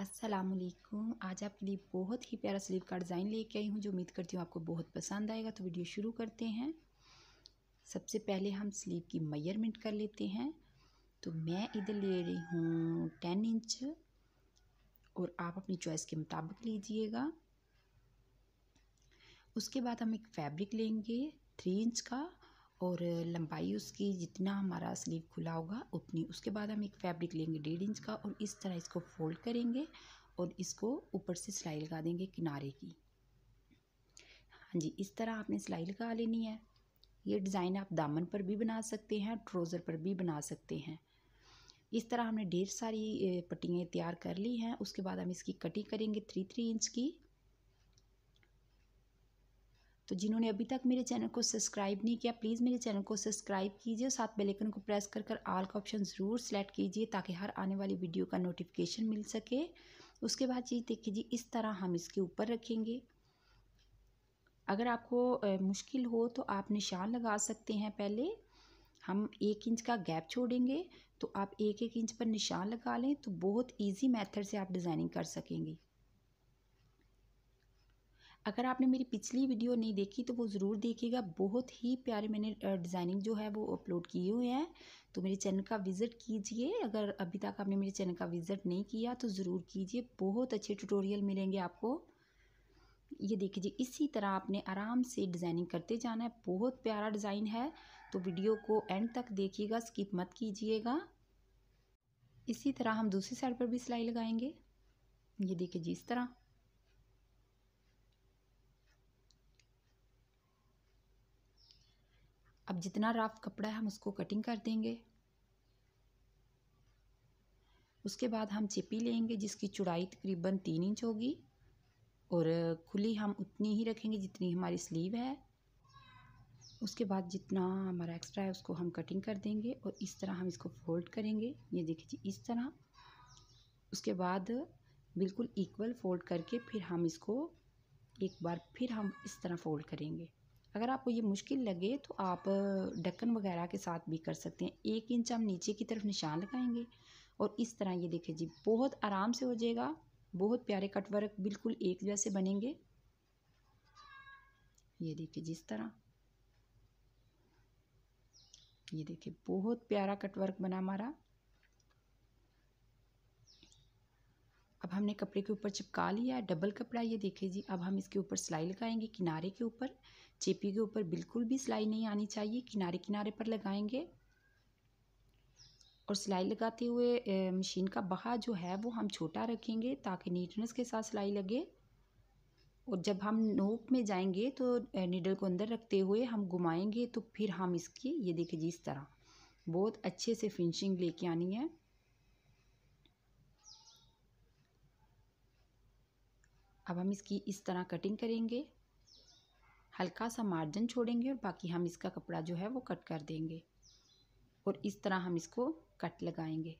अस्सलाम वालेकुम आज आपके लिए बहुत ही प्यारा स्लीव का डिज़ाइन लेके आई हूँ जो उम्मीद करती हूँ आपको बहुत पसंद आएगा तो वीडियो शुरू करते हैं सबसे पहले हम स्लीव की मेयरमेंट कर लेते हैं तो मैं इधर ले रही हूँ टेन इंच और आप अपनी चॉइस के मुताबिक लीजिएगा उसके बाद हम एक फैब्रिक लेंगे थ्री इंच का और लंबाई उसकी जितना हमारा स्लीव खुला होगा उतनी उसके बाद हम एक फैब्रिक लेंगे डेढ़ इंच का और इस तरह इसको फोल्ड करेंगे और इसको ऊपर से सिलाई लगा देंगे किनारे की हाँ जी इस तरह आपने सिलाई लगा लेनी है ये डिज़ाइन आप दामन पर भी बना सकते हैं ट्रोज़र पर भी बना सकते हैं इस तरह हमने ढेर सारी पट्टियाँ तैयार कर ली हैं उसके बाद हम इसकी कटिंग करेंगे थ्री थ्री इंच की तो जिन्होंने अभी तक मेरे चैनल को सब्सक्राइब नहीं किया प्लीज़ मेरे चैनल को सब्सक्राइब कीजिए और साथ बेलेकन को प्रेस कर कर आल का ऑप्शन ज़रूर सेलेक्ट कीजिए ताकि हर आने वाली वीडियो का नोटिफिकेशन मिल सके उसके बाद चीज़ देखिए जी इस तरह हम इसके ऊपर रखेंगे अगर आपको मुश्किल हो तो आप निशान लगा सकते हैं पहले हम एक इंच का गैप छोड़ेंगे तो आप एक एक इंच पर निशान लगा लें तो बहुत इजी मेथड से आप डिज़ाइनिंग कर सकेंगे अगर आपने मेरी पिछली वीडियो नहीं देखी तो वो ज़रूर देखिएगा बहुत ही प्यारे मैंने डिज़ाइनिंग जो है वो अपलोड किए हुए हैं तो मेरे चैनल का विज़िट कीजिए अगर अभी तक आपने मेरे चैनल का विज़िट नहीं किया तो ज़रूर कीजिए बहुत अच्छे ट्यूटोरियल मिलेंगे आपको ये देखिए इसी तरह आपने आराम से डिज़ाइनिंग करते जाना है बहुत प्यारा डिज़ाइन है तो वीडियो को एंड तक देखिएगा स्किप मत कीजिएगा इसी तरह हम दूसरी साइड पर भी सिलाई लगाएंगे ये देखिए जी इस तरह अब जितना राफ कपड़ा है हम उसको कटिंग कर देंगे उसके बाद हम चिपी लेंगे जिसकी चौड़ाई तकरीबन तीन इंच होगी और खुली हम उतनी ही रखेंगे जितनी हमारी स्लीव है उसके बाद जितना हमारा एक्स्ट्रा है उसको हम कटिंग कर देंगे और इस तरह हम इसको फोल्ड करेंगे ये देखिए जी इस तरह उसके बाद बिल्कुल इक्वल फोल्ड करके फिर हम इसको एक बार फिर हम इस तरह फोल्ड करेंगे अगर आपको ये मुश्किल लगे तो आप ढक्कन वगैरह के साथ भी कर सकते हैं एक इंच हम नीचे की तरफ निशान लगाएंगे और इस तरह ये देखें जी बहुत आराम से हो जाएगा बहुत प्यारे कटवर्क बिल्कुल एक जैसे बनेंगे ये देखिए जिस तरह ये देखिए बहुत प्यारा कटवर्क बना हमारा अब हमने कपड़े के ऊपर चिपका लिया है डबल कपड़ा ये देखिए जी अब हम इसके ऊपर सिलाई लगाएंगे किनारे के ऊपर चेपी के ऊपर बिल्कुल भी सिलाई नहीं आनी चाहिए किनारे किनारे पर लगाएंगे और सिलाई लगाते हुए मशीन का बहा जो है वो हम छोटा रखेंगे ताकि नीटनेस के साथ सिलाई लगे और जब हम नोक में जाएंगे तो नीडल को अंदर रखते हुए हम घुमाएंगे तो फिर हम इसकी ये देखिए जी इस तरह बहुत अच्छे से फिनिशिंग लेके आनी है अब हम इसकी इस तरह कटिंग करेंगे हल्का सा मार्जिन छोड़ेंगे और बाकी हम इसका कपड़ा जो है वो कट कर देंगे और इस तरह हम इसको कट लगाएंगे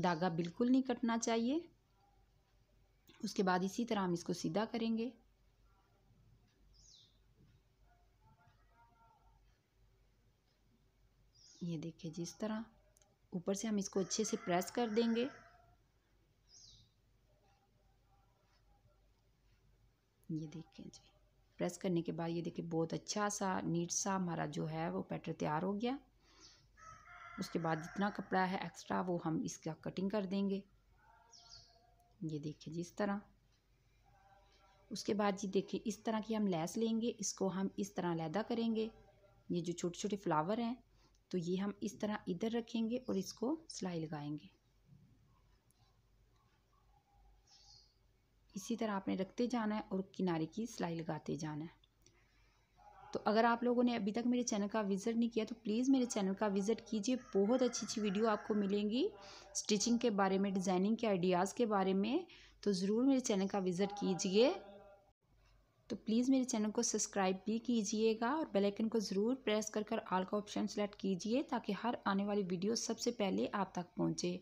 धागा बिल्कुल नहीं कटना चाहिए उसके बाद इसी तरह हम इसको सीधा करेंगे ये देखिए जिस तरह ऊपर से हम इसको अच्छे से प्रेस कर देंगे ये देखें जी प्रेस करने के बाद ये देखिए बहुत अच्छा सा नीट सा हमारा जो है वो पैटर तैयार हो गया उसके बाद जितना कपड़ा है एक्स्ट्रा वो हम इसका कटिंग कर देंगे ये देखिए जी इस तरह उसके बाद जी देखिए इस तरह की हम लैस लेंगे इसको हम इस तरह लैदा करेंगे ये जो छोटे छोटे फ्लावर हैं तो ये हम इस तरह इधर रखेंगे और इसको सिलाई लगाएंगे इसी तरह आपने रखते जाना है और किनारे की सिलाई लगाते जाना है तो अगर आप लोगों ने अभी तक मेरे चैनल का विज़िट नहीं किया तो प्लीज़ मेरे चैनल का विज़िट कीजिए बहुत अच्छी अच्छी वीडियो आपको मिलेंगी स्टिचिंग के बारे में डिज़ाइनिंग के आइडियाज़ के बारे में तो ज़रूर मेरे चैनल का विज़िट कीजिए तो प्लीज़ मेरे चैनल को सब्सक्राइब भी कीजिएगा और बेल आइकन को ज़रूर प्रेस कर कर आल का ऑप्शन सेलेक्ट कीजिए ताकि हर आने वाली वीडियो सबसे पहले आप तक पहुँचे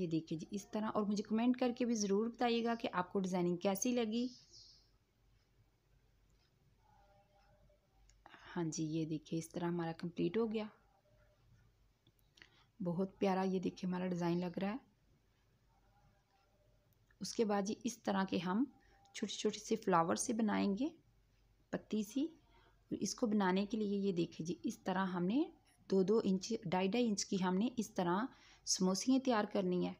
ये देखिए जी इस तरह और मुझे कमेंट करके भी ज़रूर बताइएगा कि आपको डिज़ाइनिंग कैसी लगी हाँ जी ये देखिए इस तरह हमारा कंप्लीट हो गया बहुत प्यारा ये देखिए हमारा डिज़ाइन लग रहा है उसके बाद जी इस तरह के हम छोटे छोटे से फ्लावर से बनाएंगे पत्ती सी इसको बनाने के लिए ये देखिए जी इस तरह हमने दो दो इंच ढाई ढाई इंच की हमने इस तरह समोसियाँ तैयार करनी है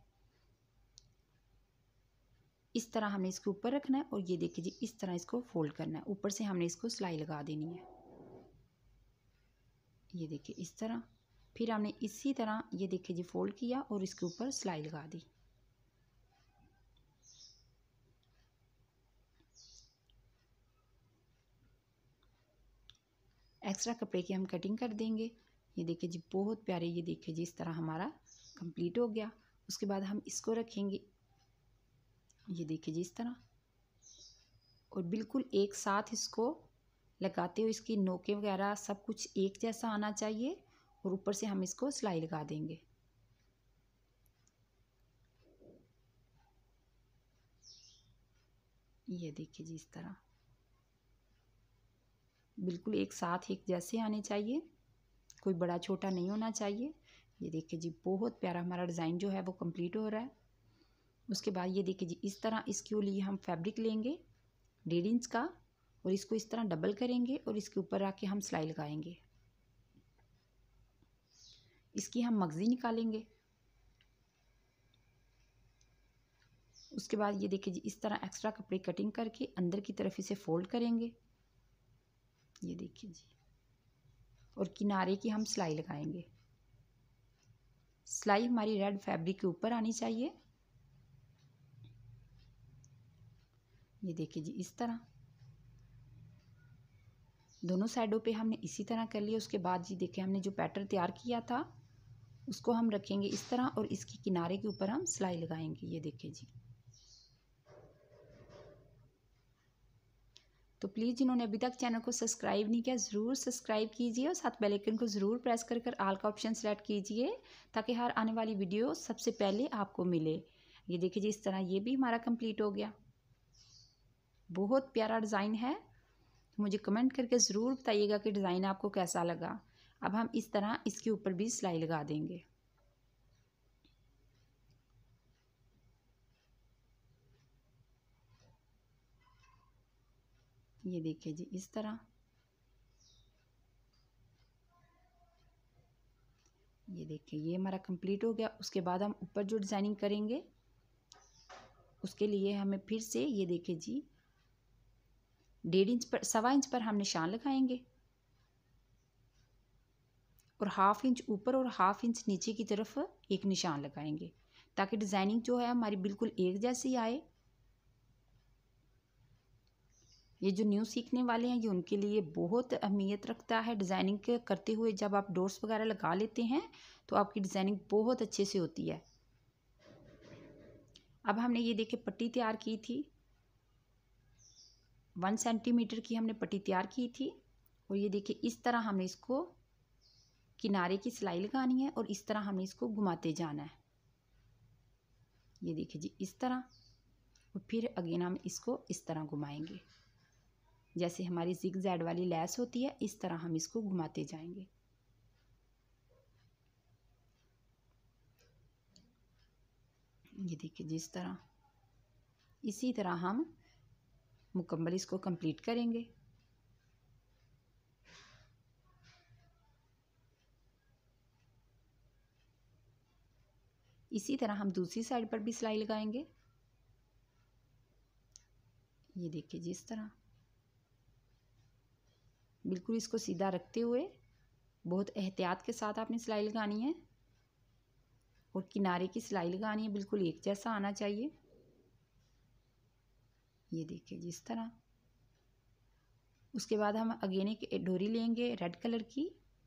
इस तरह हमने इसको ऊपर रखना है और ये देखिए जी इस तरह इसको फोल्ड करना है ऊपर से हमने इसको सिलाई लगा देनी है ये देखिए इस तरह फिर हमने इसी तरह ये देखिए जी फोल्ड किया और इसके ऊपर सिलाई लगा दी एक्स्ट्रा कपड़े की हम कटिंग कर देंगे ये देखिए जी बहुत प्यारे ये देखिए जी इस तरह हमारा कंप्लीट हो गया उसके बाद हम इसको रखेंगे ये देखिए जी इस तरह और बिल्कुल एक साथ इसको लगाते हुए इसकी नोके वगैरह सब कुछ एक जैसा आना चाहिए और ऊपर से हम इसको सिलाई लगा देंगे ये देखिए जी इस तरह बिल्कुल एक साथ एक जैसे आने चाहिए कोई बड़ा छोटा नहीं होना चाहिए ये देखिए जी बहुत प्यारा हमारा डिज़ाइन जो है वो कंप्लीट हो रहा है उसके बाद ये देखिए जी इस तरह इसके लिए हम फैब्रिक लेंगे डेढ़ इंच का और इसको इस तरह डबल करेंगे और इसके ऊपर आके हम सिलाई लगाएंगे इसकी हम मगज़ी निकालेंगे उसके बाद ये देखिए जी इस तरह एक्स्ट्रा कपड़े कटिंग करके अंदर की तरफ इसे फोल्ड करेंगे ये देखिए जी और किनारे की हम सिलाई लगाएंगे सिलाई हमारी रेड फैब्रिक के ऊपर आनी चाहिए ये देखिए जी इस तरह दोनों साइडों पे हमने इसी तरह कर लिया उसके बाद जी देखिए हमने जो पैटर्न तैयार किया था उसको हम रखेंगे इस तरह और इसके किनारे के ऊपर हम सिलाई लगाएंगे ये देखिए जी तो प्लीज़ जिन्होंने अभी तक चैनल को सब्सक्राइब नहीं किया ज़रूर सब्सक्राइब कीजिए और साथ बेलाइकन को ज़रूर प्रेस कर कर आल का ऑप्शन सेलेक्ट कीजिए ताकि हर आने वाली वीडियो सबसे पहले आपको मिले ये देखिए जी इस तरह ये भी हमारा कंप्लीट हो गया बहुत प्यारा डिज़ाइन है मुझे कमेंट करके ज़रूर बताइएगा कि डिज़ाइन आपको कैसा लगा अब हम इस तरह इसके ऊपर भी सिलाई लगा देंगे ये देखिए जी इस तरह ये देखिए ये हमारा कंप्लीट हो गया उसके बाद हम ऊपर जो डिज़ाइनिंग करेंगे उसके लिए हमें फिर से ये देखिए जी डेढ़ इंच पर सवा इंच पर हम निशान लगाएंगे और हाफ इंच ऊपर और हाफ इंच नीचे की तरफ एक निशान लगाएंगे ताकि डिज़ाइनिंग जो है हमारी बिल्कुल एक जैसी आए ये जो न्यू सीखने वाले हैं ये उनके लिए बहुत अहमियत रखता है डिज़ाइनिंग करते हुए जब आप डोर्स वगैरह लगा लेते हैं तो आपकी डिज़ाइनिंग बहुत अच्छे से होती है अब हमने ये देखे पट्टी तैयार की थी वन सेंटीमीटर की हमने पट्टी तैयार की थी और ये देखिए इस तरह हमने इसको किनारे की सिलाई लगानी है और इस तरह हमने इसको घुमाते जाना है ये देखिए जी इस तरह और फिर अगेन हम इसको इस तरह घुमाएंगे जैसे हमारी जिग जैड वाली लैस होती है इस तरह हम इसको घुमाते जाएंगे ये देखिए जिस तरह इसी तरह हम मुकम्मल इसको कंप्लीट करेंगे इसी तरह हम दूसरी साइड पर भी सिलाई लगाएंगे ये देखिए जिस तरह बिल्कुल इसको सीधा रखते हुए बहुत एहतियात के साथ आपने सिलाई लगानी है और किनारे की सिलाई लगानी है बिल्कुल एक जैसा आना चाहिए ये देखिए जिस तरह उसके बाद हम अगेन एक डोरी लेंगे रेड कलर की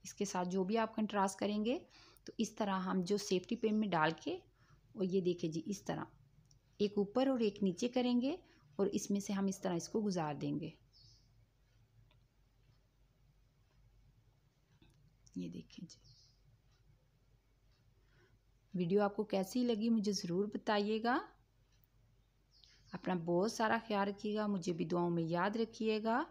इसके साथ जो भी आप कंट्रास्ट करेंगे तो इस तरह हम जो सेफ्टी पेन में डाल के और ये देखिए जी इस तरह एक ऊपर और एक नीचे करेंगे और इसमें से हम इस तरह इसको गुजार देंगे ये देखें जी वीडियो आपको कैसी लगी मुझे ज़रूर बताइएगा अपना बहुत सारा ख्याल रखिएगा मुझे भी दुआओं में याद रखिएगा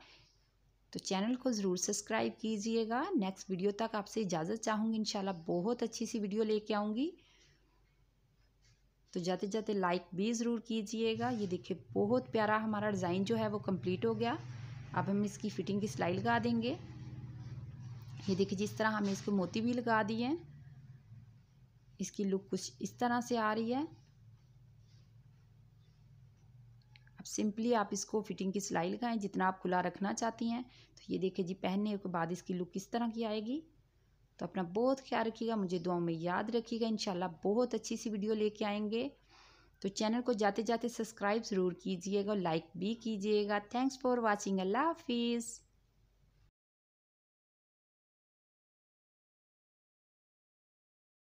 तो चैनल को ज़रूर सब्सक्राइब कीजिएगा नेक्स्ट वीडियो तक आपसे इजाज़त चाहूँगी इंशाल्लाह बहुत अच्छी सी वीडियो लेके आऊँगी तो जाते जाते लाइक भी ज़रूर कीजिएगा ये देखिए बहुत प्यारा हमारा डिज़ाइन जो है वो कंप्लीट हो गया अब हम इसकी फ़िटिंग की सिलाई लगा देंगे ये देखिए जिस तरह हमें इसको मोती भी लगा दी है इसकी लुक कुछ इस तरह से आ रही है अब सिंपली आप इसको फिटिंग की सिलाई लगाएं जितना आप खुला रखना चाहती हैं तो ये देखिए जी पहनने के बाद इसकी लुक किस तरह की आएगी तो अपना बहुत ख्याल रखिएगा मुझे दुआओं में याद रखिएगा इंशाल्लाह बहुत अच्छी सी वीडियो लेके आएंगे तो चैनल को जाते जाते सब्सक्राइब ज़रूर कीजिएगा लाइक भी कीजिएगा थैंक्स फॉर वॉचिंग अल्लाह हाफिज़